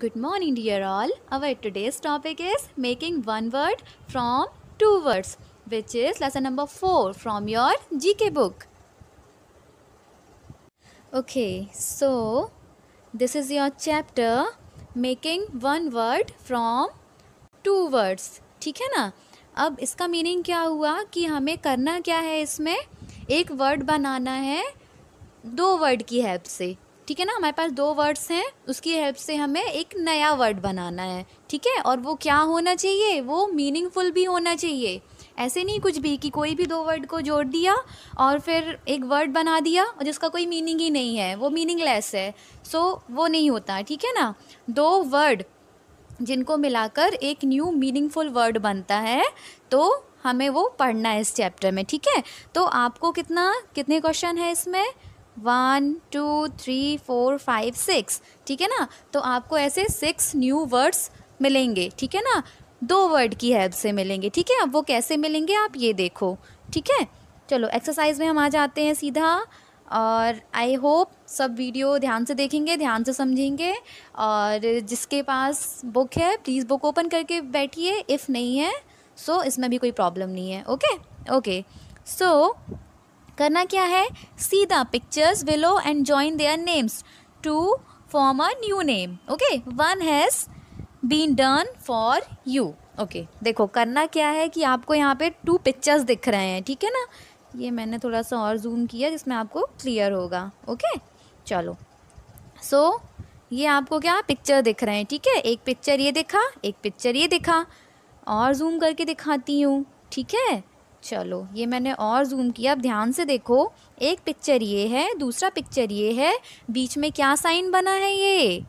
Good morning dear all. Our today's topic is making one word from two words which is lesson number 4 from your GK book. Okay, so this is your chapter making one word from two words. ठीक है ना अब इसका meaning क्या हुआ कि हमें करना क्या है इसमें एक वर्ड बनाना है दो वर्ड की हेल्प से ठीक है ना हमारे पास दो वर्ड्स हैं उसकी हेल्प से हमें एक नया वर्ड बनाना है ठीक है और वो क्या होना चाहिए वो मीनिंगफुल भी होना चाहिए ऐसे नहीं कुछ भी कि कोई भी दो वर्ड को जोड़ दिया और फिर एक वर्ड बना दिया और जिसका कोई मीनिंग ही नहीं है वो मीनिंगलेस है सो so, वो नहीं होता ठीक है ना दो वर्ड जिनको मिलाकर एक न्यू मीनिंगफुल वर्ड बनता है तो हमें वो पढ़ना है इस चैप्टर में ठीक है तो आपको कितना कितने क्वेश्चन है इसमें one two three four five six ठीक है ना तो आपको ऐसे सिक्स न्यू वर्ड्स मिलेंगे ठीक है ना दो वर्ड की हेल्प से मिलेंगे ठीक है अब वो कैसे मिलेंगे आप ये देखो ठीक है चलो एक्सरसाइज में हम आ जाते हैं सीधा और आई होप सब वीडियो ध्यान से देखेंगे ध्यान से समझेंगे और जिसके पास बुक है प्लीज़ बुक ओपन करके बैठिए इफ़ नहीं है सो so इसमें भी कोई प्रॉब्लम नहीं है ओके ओके सो करना क्या है सीधा pictures below and join their names to form a new name okay one has been done for you okay देखो करना क्या है कि आपको यहाँ पे टू पिक्चर्स दिख रहे हैं ठीक है ना ये मैंने थोड़ा सा और जूम किया जिसमें आपको क्लियर होगा ओके चलो सो so, ये आपको क्या पिक्चर दिख रहे हैं ठीक है एक पिक्चर ये दिखा एक पिक्चर ये दिखा और जूम करके दिखाती हूँ ठीक है चलो ये मैंने और जूम किया अब ध्यान से देखो एक पिक्चर ये है दूसरा पिक्चर ये है बीच में क्या साइन बना है ये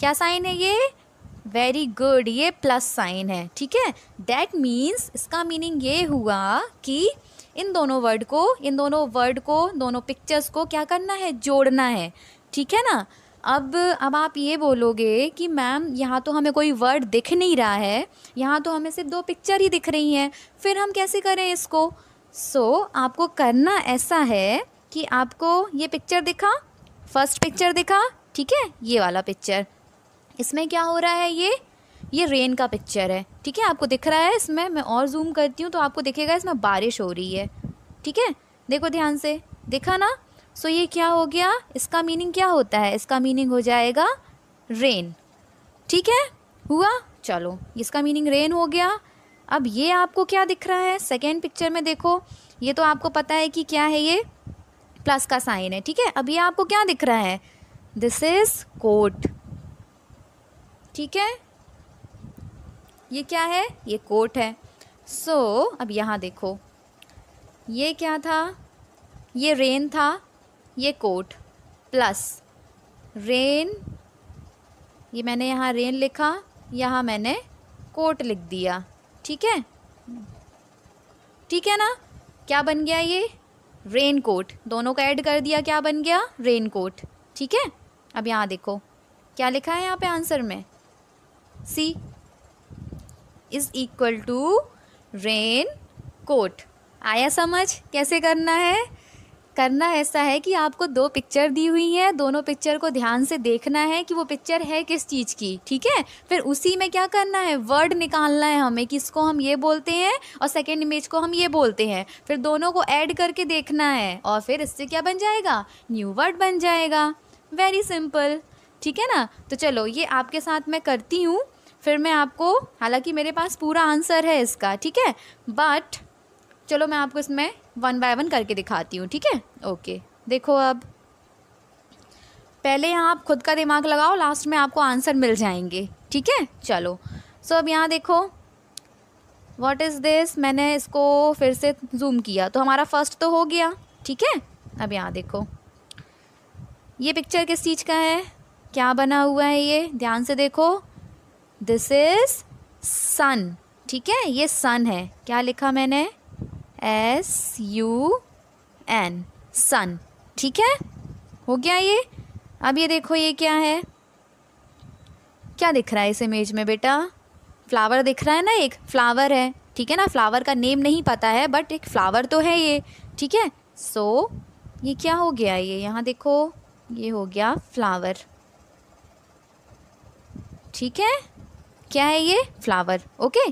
क्या साइन है ये वेरी गुड ये प्लस साइन है ठीक है दैट मीन्स इसका मीनिंग ये हुआ कि इन दोनों वर्ड को इन दोनों वर्ड को दोनों पिक्चर्स को क्या करना है जोड़ना है ठीक है ना अब अब आप ये बोलोगे कि मैम यहाँ तो हमें कोई वर्ड दिख नहीं रहा है यहाँ तो हमें सिर्फ दो पिक्चर ही दिख रही हैं फिर हम कैसे करें इसको सो so, आपको करना ऐसा है कि आपको ये पिक्चर दिखा फर्स्ट पिक्चर दिखा ठीक है ये वाला पिक्चर इसमें क्या हो रहा है ये ये रेन का पिक्चर है ठीक है आपको दिख रहा है इसमें मैं और जूम करती हूँ तो आपको दिखेगा इसमें बारिश हो रही है ठीक है देखो ध्यान से देखा ना सो ये क्या हो गया इसका मीनिंग क्या होता है इसका मीनिंग हो जाएगा रेन ठीक है हुआ चलो इसका मीनिंग रेन हो गया अब ये आपको क्या दिख रहा है सेकेंड पिक्चर में देखो ये तो आपको पता है कि क्या है ये प्लस का साइन है ठीक है अब ये आपको क्या दिख रहा है दिस इज कोट ठीक है ये क्या है ये कोट है सो so, अब यहाँ देखो ये क्या था ये रेन था ये कोट प्लस रेन ये मैंने यहाँ रेन लिखा यहाँ मैंने कोट लिख दिया ठीक है ठीक है ना क्या बन गया ये रेन कोट दोनों का ऐड कर दिया क्या बन गया रेन कोट ठीक है अब यहाँ देखो क्या लिखा है यहाँ पे आंसर में C is equal to rain coat आया समझ कैसे करना है करना ऐसा है कि आपको दो पिक्चर दी हुई हैं दोनों पिक्चर को ध्यान से देखना है कि वो पिक्चर है किस चीज़ की ठीक है फिर उसी में क्या करना है वर्ड निकालना है हमें किसको हम ये बोलते हैं और सेकेंड इमेज को हम ये बोलते हैं फिर दोनों को ऐड करके देखना है और फिर इससे क्या बन जाएगा न्यू वर्ड बन जाएगा वेरी सिंपल ठीक है ना तो चलो ये आपके साथ मैं करती हूँ फिर मैं आपको हालांकि मेरे पास पूरा आंसर है इसका ठीक है बट चलो मैं आपको इसमें वन बाय वन करके दिखाती हूँ ठीक है ओके देखो अब पहले यहाँ आप खुद का दिमाग लगाओ लास्ट में आपको आंसर मिल जाएंगे ठीक है चलो सो अब यहाँ देखो वॉट इज़ दिस मैंने इसको फिर से जूम किया तो हमारा फर्स्ट तो हो गया ठीक है अब यहाँ देखो ये पिक्चर किस चीज़ का है क्या बना हुआ है ये ध्यान से देखो दिस इज़ सन ठीक है ये सन है क्या लिखा मैंने एस यू एन सन ठीक है हो गया ये अब ये देखो ये क्या है क्या दिख रहा है इस इमेज में बेटा फ्लावर दिख रहा है ना एक फ्लावर है ठीक है ना फ्लावर का नेम नहीं पता है बट एक फ्लावर तो है ये ठीक है सो so, ये क्या हो गया ये यहाँ देखो ये हो गया फ्लावर ठीक है क्या है ये फ्लावर ओके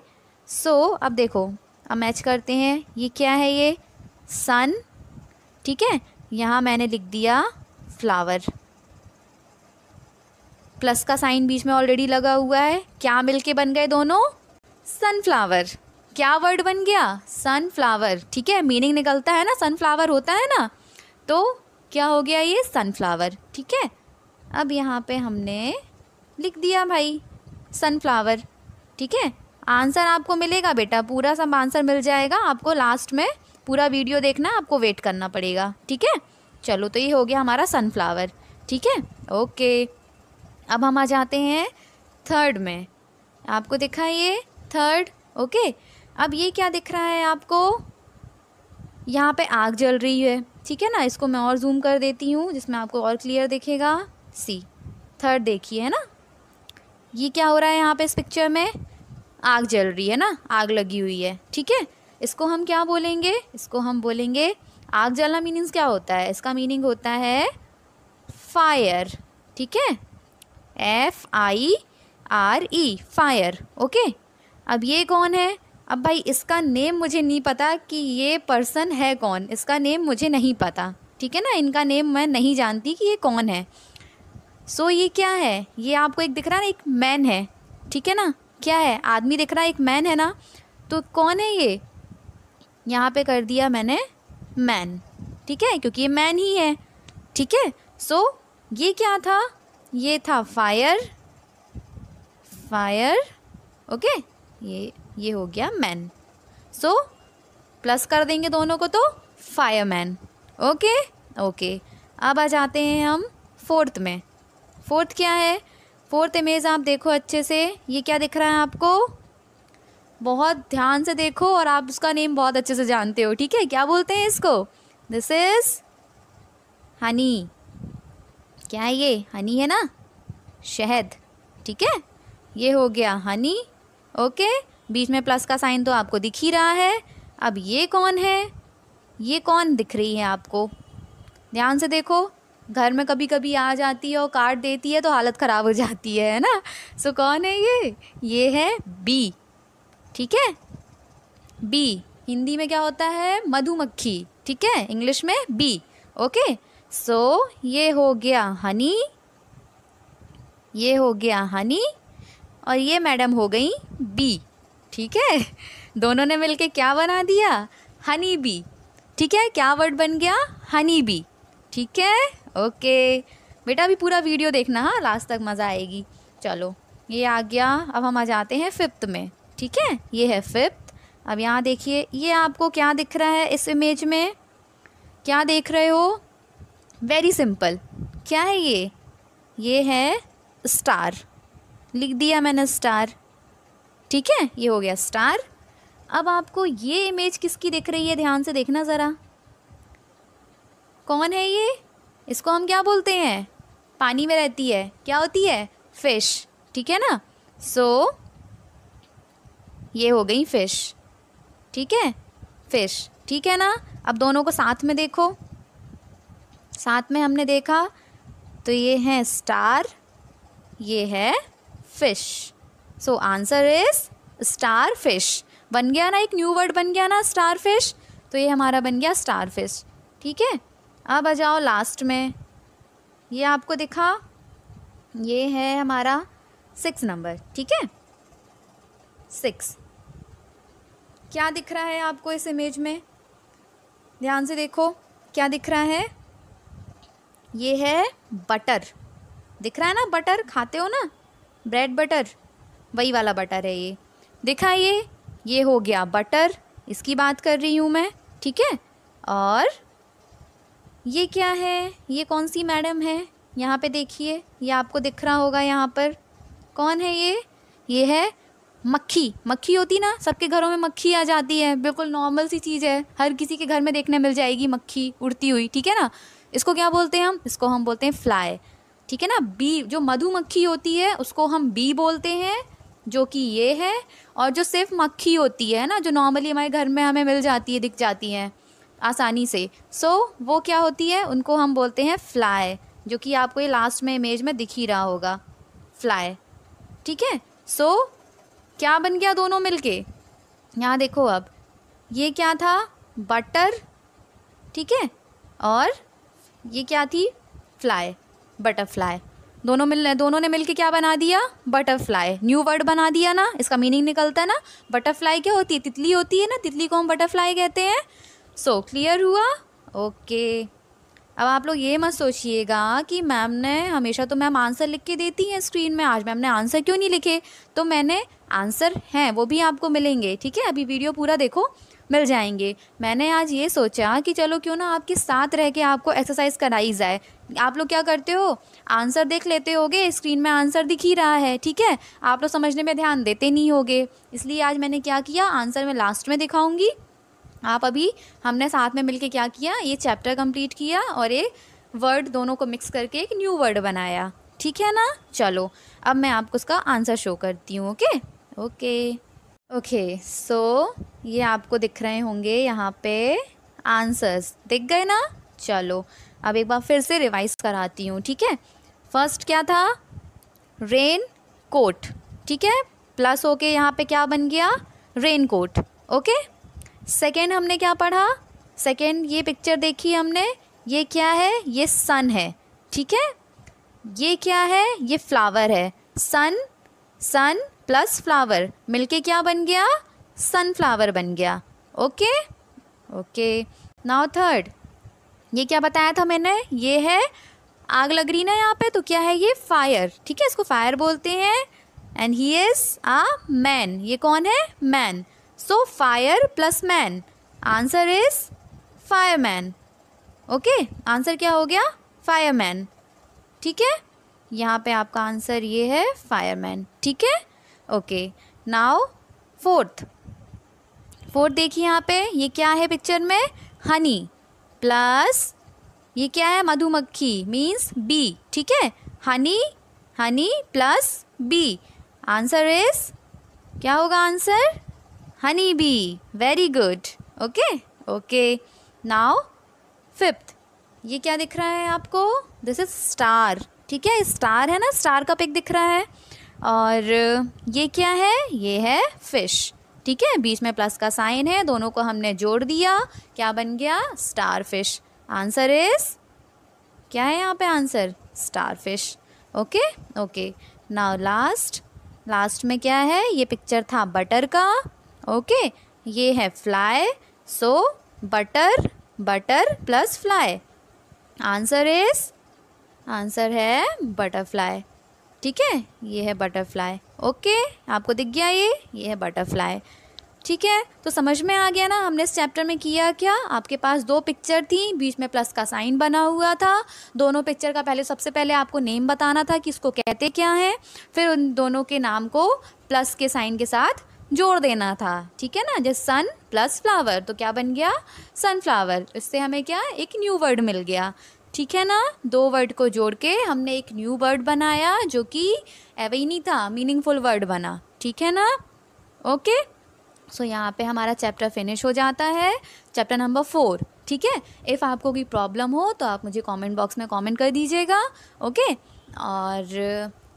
सो अब देखो अब मैच करते हैं ये क्या है ये सन ठीक है यहाँ मैंने लिख दिया फ्लावर प्लस का साइन बीच में ऑलरेडी लगा हुआ है क्या मिलके बन गए दोनों सनफ्लावर क्या वर्ड बन गया सनफ्लावर ठीक है मीनिंग निकलता है ना सनफ्लावर होता है ना तो क्या हो गया ये सनफ्लावर ठीक है अब यहाँ पे हमने लिख दिया भाई सनफ्लावर ठीक है आंसर आपको मिलेगा बेटा पूरा सब आंसर मिल जाएगा आपको लास्ट में पूरा वीडियो देखना आपको वेट करना पड़ेगा ठीक है चलो तो ये हो गया हमारा सनफ्लावर ठीक है ओके अब हम आ जाते हैं थर्ड में आपको दिखा ये थर्ड ओके अब ये क्या दिख रहा है आपको यहाँ पे आग जल रही है ठीक है ना इसको मैं और जूम कर देती हूँ जिसमें आपको और क्लियर दिखेगा सी थर्ड देखिए है ना ये क्या हो रहा है यहाँ पे इस पिक्चर में आग जल रही है ना आग लगी हुई है ठीक है इसको हम क्या बोलेंगे इसको हम बोलेंगे आग जलना मीनिंग्स क्या होता है इसका मीनिंग होता है फायर ठीक है F I R E fire okay अब ये कौन है अब भाई इसका नेम मुझे नहीं पता कि ये पर्सन है कौन इसका नेम मुझे नहीं पता ठीक है ना इनका नेम मैं नहीं जानती कि ये कौन है सो so, ये क्या है ये आपको एक दिख रहा है एक मैन है ठीक है ना क्या है आदमी देख रहा है एक मैन है ना तो कौन है ये यहाँ पे कर दिया मैंने मैन ठीक है क्योंकि ये मैन ही है ठीक है सो ये क्या था ये था फायर फायर ओके ये ये हो गया मैन सो प्लस कर देंगे दोनों को तो फायर मैन ओके ओके अब आ जाते हैं हम फोर्थ में फोर्थ क्या है फोर्थ इमेज आप देखो अच्छे से ये क्या दिख रहा है आपको बहुत ध्यान से देखो और आप उसका नेम बहुत अच्छे से जानते हो ठीक है क्या बोलते हैं इसको दिस इज़ हनी क्या है ये हनी है ना शहद ठीक है ये हो गया हनी ओके बीच में प्लस का साइन तो आपको दिख ही रहा है अब ये कौन है ये कौन दिख रही है आपको ध्यान से देखो घर में कभी कभी आ जाती है और काट देती है तो हालत ख़राब हो जाती है है ना सो so, कौन है ये ये है बी ठीक है बी हिंदी में क्या होता है मधुमक्खी ठीक है इंग्लिश में बी ओके सो ये हो गया हनी ये हो गया हनी और ये मैडम हो गई बी ठीक है दोनों ने मिलके क्या बना दिया हनी बी ठीक है क्या वर्ड बन गया हनी बी ठीक है ओके बेटा अभी पूरा वीडियो देखना हाँ लास्ट तक मज़ा आएगी चलो ये आ गया अब हम आ जाते हैं फिफ्थ में ठीक है ये है फिफ्थ अब यहाँ देखिए ये आपको क्या दिख रहा है इस इमेज में क्या देख रहे हो वेरी सिंपल क्या है ये ये है स्टार लिख दिया मैंने स्टार ठीक है ये हो गया स्टार अब आपको ये इमेज किसकी दिख रही है ध्यान से देखना ज़रा कौन है ये इसको हम क्या बोलते हैं पानी में रहती है क्या होती है फ़िश ठीक है ना सो so, ये हो गई फ़िश ठीक है फ़िश ठीक है ना अब दोनों को साथ में देखो साथ में हमने देखा तो ये है स्टार ये है fish so answer is star fish बन गया ना एक न्यू वर्ड बन गया ना स्टार फिश तो ये हमारा बन गया स्टार फिश ठीक है अब आ जाओ लास्ट में ये आपको दिखा ये है हमारा सिक्स नंबर ठीक है सिक्स क्या दिख रहा है आपको इस इमेज में ध्यान से देखो क्या दिख रहा है ये है बटर दिख रहा है ना बटर खाते हो ना ब्रेड बटर वही वाला बटर है ये दिखा ये ये हो गया बटर इसकी बात कर रही हूँ मैं ठीक है और ये क्या है ये कौन सी मैडम है यहाँ पे देखिए ये आपको दिख रहा होगा यहाँ पर कौन है ये ये है मक्खी मक्खी होती ना सबके घरों में मक्खी आ जाती है बिल्कुल नॉर्मल सी चीज़ है हर किसी के घर में देखने मिल जाएगी मक्खी उड़ती हुई ठीक है ना इसको क्या बोलते हैं हम इसको हम बोलते हैं फ्लाई ठीक है ना बी जो मधुमक्खी होती है उसको हम बी बोलते हैं जो कि ये है और जो सिर्फ मक्खी होती है ना जो नॉर्मली हमारे घर में हमें मिल जाती है दिख जाती है आसानी से सो so, वो क्या होती है उनको हम बोलते हैं फ्लाई जो कि आपको ये लास्ट में इमेज में दिख ही रहा होगा फ्लाई ठीक है सो so, क्या बन गया दोनों मिलके यहाँ देखो अब ये क्या था बटर ठीक है और ये क्या थी फ्लाई बटरफ्लाई दोनों मिलने दोनों ने मिलके क्या बना दिया बटरफ्लाई न्यू वर्ड बना दिया ना इसका मीनिंग निकलता है ना बटरफ्लाई क्या होती है तितली होती है ना तितली को हम बटरफ्लाई कहते हैं सो so, क्लियर हुआ ओके okay. अब आप लोग ये मत सोचिएगा कि मैम ने हमेशा तो मैम आंसर लिख के देती हैं स्क्रीन में आज मैम ने आंसर क्यों नहीं लिखे तो मैंने आंसर हैं वो भी आपको मिलेंगे ठीक है अभी वीडियो पूरा देखो मिल जाएंगे मैंने आज ये सोचा कि चलो क्यों ना आपके साथ रह के आपको एक्सरसाइज कराई जाए आप लोग क्या करते हो आंसर देख लेते होगे स्क्रीन में आंसर दिख ही रहा है ठीक है आप लोग समझने में ध्यान देते नहीं होगे इसलिए आज मैंने क्या किया आंसर मैं लास्ट में दिखाऊंगी आप अभी हमने साथ में मिलके क्या किया ये चैप्टर कंप्लीट किया और ये वर्ड दोनों को मिक्स करके एक न्यू वर्ड बनाया ठीक है ना चलो अब मैं आपको उसका आंसर शो करती हूँ ओके ओके ओके सो ये आपको दिख रहे होंगे यहाँ पे आंसर्स दिख गए ना चलो अब एक बार फिर से रिवाइज कराती हूँ ठीक है फर्स्ट क्या था रेन कोट ठीक है प्लस होके यहाँ पे क्या बन गया रेन कोट ओके सेकेंड हमने क्या पढ़ा सेकेंड ये पिक्चर देखी हमने ये क्या है ये सन है ठीक है ये क्या है ये फ्लावर है सन सन प्लस फ्लावर मिलके क्या बन गया सन फ्लावर बन गया ओके ओके नाउ थर्ड ये क्या बताया था मैंने ये है आग लग रही ना यहाँ पे तो क्या है ये फायर ठीक है इसको फायर बोलते हैं and he is a man ये कौन है man fire plus man answer Answer fire man okay answer क्या हो गया फायरमैन ठीक है यहाँ पे आपका आंसर ये है फायरमैन ठीक है ओके नाउ फोर्थ फोर्थ देखिए यहाँ पे ये क्या है पिक्चर में हनी प्लस ये क्या है मधुमक्खी मीन्स बी ठीक है honey honey plus bee answer is क्या होगा answer honey bee very good okay okay now fifth ये क्या दिख रहा है आपको दिस इज स्टार ठीक है स्टार है ना स्टार का पिक दिख रहा है और uh, ये क्या है ये है फिश ठीक है बीच में प्लस का साइन है दोनों को हमने जोड़ दिया क्या बन गया स्टार फिश आंसर इज क्या है यहाँ पे answer star fish okay okay now last last में क्या है ये पिक्चर था बटर का ओके ये है fly so butter butter plus fly answer is answer है बटरफ्लाई ठीक है ये है बटरफ्लाई ओके आपको दिख गया ये ये है बटरफ्लाई ठीक है तो समझ में आ गया ना हमने इस चैप्टर में किया क्या आपके पास दो पिक्चर थी बीच में प्लस का साइन बना हुआ था दोनों पिक्चर का पहले सबसे पहले आपको नेम बताना था कि इसको कहते क्या हैं फिर उन दोनों के नाम को प्लस के साइन के साथ जोड़ देना था ठीक है ना जैसे सन प्लस फ्लावर तो क्या बन गया सनफ्लावर इससे हमें क्या एक न्यू वर्ड मिल गया ठीक है ना दो वर्ड को जोड़ के हमने एक न्यू वर्ड बनाया जो कि एवेनी था मीनिंगफुल वर्ड बना ठीक है ना ओके सो so, यहाँ पे हमारा चैप्टर फिनिश हो जाता है चैप्टर नंबर फोर ठीक है इफ़ आपको कोई प्रॉब्लम हो तो आप मुझे कमेंट बॉक्स में कमेंट कर दीजिएगा ओके और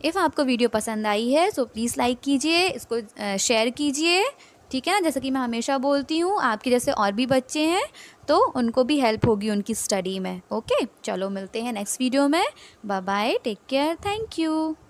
इफ़ आपको वीडियो पसंद आई है सो प्लीज़ लाइक कीजिए इसको शेयर कीजिए ठीक है ना जैसा कि मैं हमेशा बोलती हूँ आपके जैसे और भी बच्चे हैं तो उनको भी हेल्प होगी उनकी स्टडी में ओके चलो मिलते हैं नेक्स्ट वीडियो में bye bye take care thank you